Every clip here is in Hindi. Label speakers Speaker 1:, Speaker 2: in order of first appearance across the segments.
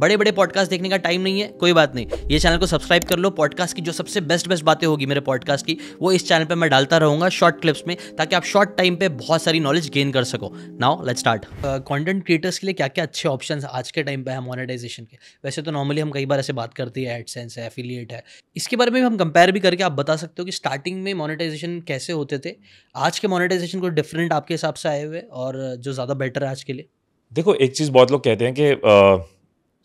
Speaker 1: बड़े बड़े पॉडकास्ट देखने का टाइम नहीं है कोई बात नहीं ये चैनल को सब्सक्राइब कर लो पॉडकास्ट की जो सबसे बेस्ट बेस्ट बातें होगी मेरे पॉडकास्ट की वो इस चैनल पर मैं डालता रहूँगा शॉर्ट क्लिप्स में ताकि आप शॉर्ट टाइम पर बहुत सारी नॉलेज गेन कर सको now let start content creators के लिए क्या क्या अच्छे ऑप्शन आज के टाइम पर है मोनिटाइजेशन के वैसे तो नॉर्मली हम कई बार ऐसे बात करते हैं एडसेंस है एफिलिएट है इसके बारे में भी हम कंपेयर भी करके आप बता सकते हो कि स्टार्टिंग में मोनिटाइजेशन कैसे होते थे आज के मोनिटाइजेशन को डिफरेंट आपके हिसाब से आए हुए और जो ज़्यादा बेटर है आज के लिए
Speaker 2: देखो एक चीज़ बहुत लोग कहते हैं कि uh,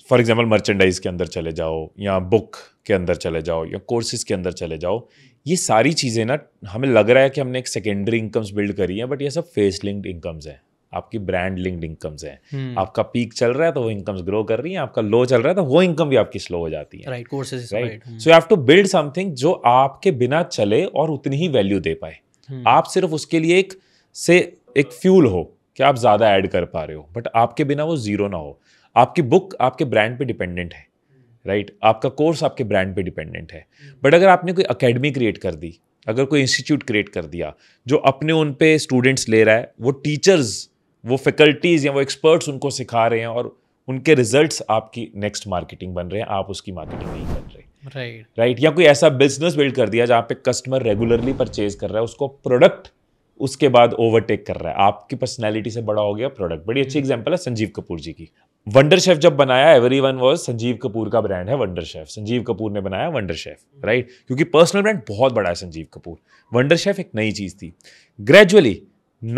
Speaker 2: फॉर एग्जाम्पल मर्चेंडाइज के अंदर चले जाओ या बुक के अंदर चले जाओ या कोर्सेज के अंदर चले जाओ ये सारी चीज़ें ना हमें लग रहा है कि हमने एक सेकेंडरी इनकम्स बिल्ड करी हैं बट ये सब फेस लिंक्ड इनकम्स हैं आपकी ब्रांड लिंक्ड इनकम्स हैं हम्म। आपका पीक चल रहा है तो वो इनकम्स ग्रो कर रही हैं आपका लो चल रहा है तो वो इनकम भी आपकी स्लो हो जाती
Speaker 1: है right courses right
Speaker 2: so you have to build something जो आपके बिना चले और उतनी ही वैल्यू दे पाए हम्म। आप सिर्फ उसके लिए एक से एक फ्यूल हो कि आप ज़्यादा ऐड कर पा रहे हो बट आपके बिना वो ज़ीरो ना हो आपकी बुक आपके ब्रांड पे डिपेंडेंट है राइट right? आपका कोर्स आपके ब्रांड पे डिपेंडेंट है बट अगर आपने कोई अकेडमी क्रिएट कर दी अगर कोई इंस्टीट्यूट क्रिएट कर दिया जो अपने उन पे स्टूडेंट्स ले रहा है वो टीचर्स वो फैकल्टीज़ या वो एक्सपर्ट्स उनको सिखा रहे हैं और उनके रिजल्ट्स आपकी नेक्स्ट मार्केटिंग बन रहे हैं आप उसकी मार्केटिंग नहीं कर रहे राइट right. Right right? या कोई ऐसा बिजनेस बिल्ड कर दिया जहाँ पे कस्टमर रेगुलरली परचेज कर रहा है उसको प्रोडक्ट उसके बाद ओवरटेक कर रहा है आपकी पर्सनैलिटी से बड़ा हो गया प्रोडक्ट बड़ी अच्छी एग्जाम्पल हम्म। है संजीव कपूर जी की वंडर शेफ जब बनाया everyone was Sanjeev Kapoor का ब्रांड है वंडर शेफ संजीव कपूर ने बनाया वंडर शेफ राइट क्योंकि पर्सनल ब्रांड बहुत बड़ा है संजीव कपूर वंडर शेफ एक नई चीज़ थी ग्रेजुअली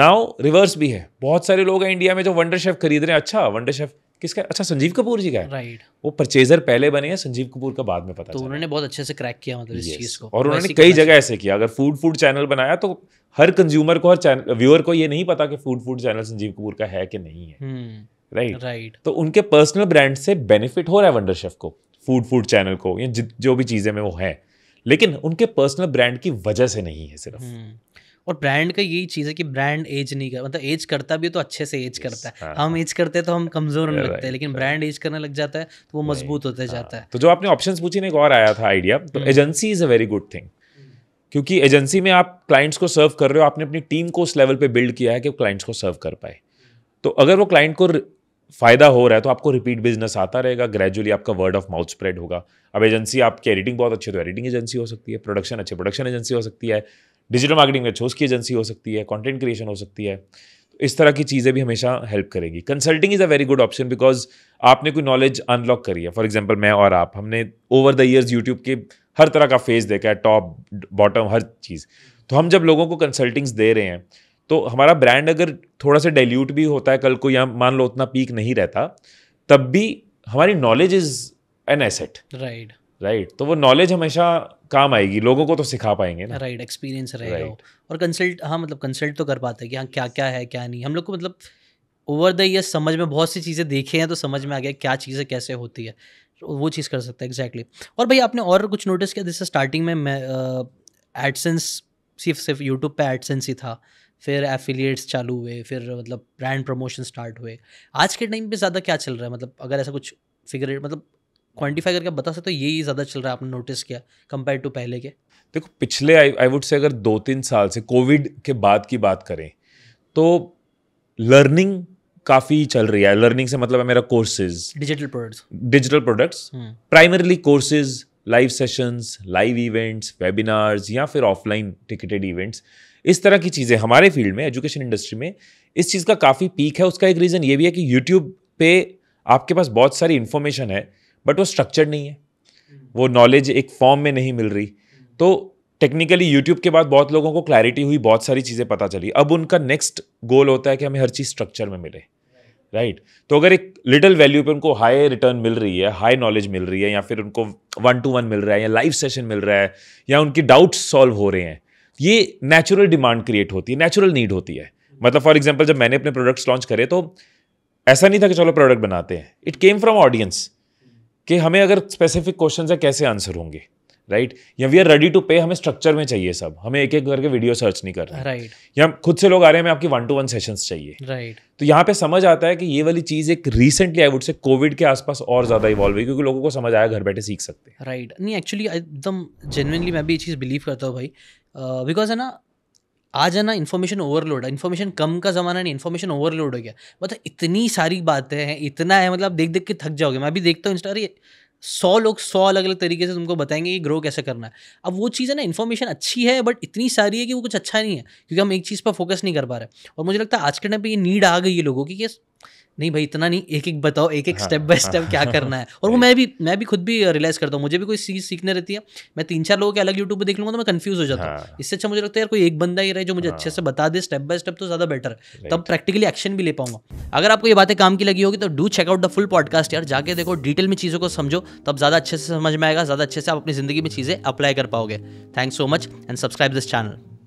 Speaker 2: नाउ रिवर्स भी है बहुत सारे लोग हैं इंडिया में जो वंडर शेफ खरीद रहे हैं अच्छा वंडर शेफ किसका अच्छा संजीव कपूर जी का है राइट right. वो परचेजर पहले बने हैं संजीव कपूर का बाद में पता तो
Speaker 1: उन्होंने बहुत अच्छे से क्रैक किया मतलब yes. इस चीज को और उन्होंने कई
Speaker 2: जगह ऐसे किया अगर फूड फूड चैनल बनाया तो हर कंज्यूमर को हर व्यूअर को ये नहीं पता कि food food channel Sanjeev Kapoor का है कि नहीं है हम्म। राइट राइट तो उनके पर्सनल ब्रांड से बेनिफिट हो रहा है वंडर शेफ को फूड फूड चैनल को या जो भी चीज़ें में वो है लेकिन उनके पर्सनल ब्रांड की वजह से नहीं है सिर्फ हम्म।
Speaker 1: और ब्रांड का यही चीज़ है कि ब्रांड एज नहीं कर मतलब एज करता भी तो अच्छे से एज करता है हाँ। हम एज करते हैं तो हम कमजोर नहीं लगते हैं लेकिन ब्रांड एज करने लग जाता है तो वो मजबूत होते हाँ। जाता
Speaker 2: है तो जो आपने ऑप्शन पूछी ना एक और आया था आइडिया तो agency is a very good thing क्योंकि एजेंसी में आप क्लाइंट्स को सर्व कर रहे हो आपने अपनी टीम को उस लेवल पर बिल्ड किया है कि क्लाइंट्स को सर्व कर पाए तो अगर वो क्लाइंट को फ़ायदा हो रहा है तो आपको रिपीट बिजनेस आता रहेगा ग्रेजुअली आपका वर्ड ऑफ माउथ स्प्रेड होगा अब एजेंसी आपकी एडिटिंग बहुत अच्छी है तो एडिटिंग एजेंसी हो सकती है प्रोडक्शन अच्छे प्रोडक्शन एजेंसी हो सकती है डिजिटल मार्केटिंग अच्छे उसकी एजेंसी हो सकती है कॉन्टेंट क्रिएशन हो सकती है तो इस तरह की चीज़ें भी हमेशा हेल्प करेगी consulting is a very good option because आपने कोई नॉलेज अनलॉक करी है फॉर एग्जाम्पल मैं और आप हमने ओवर द ईयर्स यूट्यूब के हर तरह का फेज देखा है टॉप बॉटम हर चीज़ तो हम जब लोगों को कंसल्टिंग्स दे रहे हैं तो हमारा ब्रांड अगर थोड़ा सा डाइल्यूट भी होता है कल को या मान लो उतना पीक नहीं रहता तब भी हमारी knowledge is an asset right right तो वो नॉलेज हमेशा काम आएगी लोगों को तो सिखा पाएंगे ना
Speaker 1: राइट एक्सपीरियंस रहेगा और कंसल्ट हाँ मतलब कंसल्ट तो कर पाते हैं कि हाँ क्या क्या है क्या नहीं हम लोग को मतलब ओवर द ईयर समझ में बहुत सी चीज़ें देखे हैं तो समझ में आ गया क्या चीज़ें कैसे होती है तो वो चीज़ कर सकते हैं एग्जैक्टली exactly. और भाई आपने और कुछ नोटिस किया जैसे स्टार्टिंग में एडसेंस सिर्फ सिर्फ यूट्यूब पे एडसेंस ही था फिर एफिलिएट्स चालू हुए फिर मतलब ब्रांड प्रमोशन स्टार्ट हुए आज के टाइम पे ज़्यादा क्या चल रहा है मतलब अगर ऐसा कुछ फिगर मतलब क्वान्टिफाई करके बता सकते हो यही ज़्यादा चल रहा है आपने नोटिस किया कंपेयर टू पहले के
Speaker 2: देखो पिछले आई वुड से अगर दो तीन साल से कोविड के बाद की बात करें तो लर्निंग काफ़ी चल रही है लर्निंग से मतलब है मेरा courses digital products digital products primarily courses live sessions live events webinars या फिर ऑफलाइन टिकटेड इवेंट्स इस तरह की चीज़ें हमारे फील्ड में एजुकेशन इंडस्ट्री में इस चीज़ का काफ़ी पीक है उसका एक रीज़न ये भी है कि यूट्यूब पे आपके पास बहुत सारी इन्फॉर्मेशन है बट वो स्ट्रक्चर्ड नहीं है वो नॉलेज एक फॉर्म में नहीं मिल रही तो टेक्निकली यूट्यूब के बाद बहुत लोगों को क्लैरिटी हुई बहुत सारी चीज़ें पता चली अब उनका नेक्स्ट गोल होता है कि हमें हर चीज़ स्ट्रक्चर में मिले राइट right? तो अगर एक लिटिल वैल्यू पे उनको हाई रिटर्न मिल रही है हाई नॉलेज मिल रही है या फिर उनको वन टू वन मिल रहा है या लाइव सेशन मिल रहा है या उनकी डाउट्स सॉल्व हो रहे हैं ये नेचुरल डिमांड क्रिएट होती है नेचुरल नीड होती है मतलब फॉर एग्जाम्पल जब मैंने अपने प्रोडक्ट्स लॉन्च करे तो ऐसा नहीं था कि चलो प्रोडक्ट बनाते हैं इट केम फ्रॉम ऑडियंस कि हमें अगर स्पेसिफिक क्वेश्चन है कैसे आंसर होंगे राइट या वी आर रेडी टू पे हमें स्ट्रक्चर में चाहिए सब हमें एक एक करके वीडियो सर्च नहीं कर रहे राइट right. या खुद से लोग आ रहे हैं हमें आपकी वन टू वन सेशंस चाहिए राइट right. तो यहाँ पे समझ आता है कि ये वाली चीज़ एक recently I would say COVID के आसपास और ज़्यादा इवॉल्व हुई क्योंकि लोगों को समझ आया घर बैठे सीख सकते
Speaker 1: हैं राइट right. नहीं एक्चुअली एकदम जेनुअनली मैं भी ये चीज़ बिलीव करता हूँ भाई बिकॉज है ना आज है ना इन्फॉर्मेशन ओवरलोड है इन्फॉर्मेशन कम का ज़माना नहीं इन्फॉर्मेशन ओवरलोड हो गया मतलब इतनी सारी बातें हैं इतना है मतलब देख देख के थक जाओगे मैं भी देखता हूँ इंस्टा अरे सौ लोग सौ अलग अलग तरीके से तुमको बताएंगे कि ग्रो कैसे करना है अब वो चीज़ है ना इन्फॉर्मेशन अच्छी है बट इतनी सारी है कि वो कुछ अच्छा नहीं है क्योंकि हम एक चीज़ पर फोकस नहीं कर पा रहे और मुझे लगता है आज के टाइम पर ये नीड आ गई है लोगों की कि नहीं भाई इतना नहीं एक एक बताओ एक एक स्टेप बाय स्टेप क्या हाँ, करना है और वो मैं भी मैं भी खुद भी रियलाइज करता हूँ मुझे भी कोई चीज़ सीखने रहती है मैं तीन चार लोगों के अलग यूट्यूब पर देख लूँगा तो मैं कंफ्यूज हो जाता हूँ हाँ। इससे अच्छा मुझे लगता है यार कोई एक बंदा ही रहे जो मुझे अच्छे से हाँ। बता दे स्टेप बाय स्टेप तो ज़्यादा बेटर है तब प्रैक्टिकली एक्शन भी ले पाऊंगा अगर आपको ये बातें काम की लगी होगी तो do check out the full podcast यार जाके देखो डिटेल में चीज़ों को समझो तब तो ज़्यादा अच्छे से समझ में आएगा ज़्यादा अच्छे से आप अपनी ज़िंदगी में चीज़ें अप्लाई कर पाओगे thank so much and subscribe this channel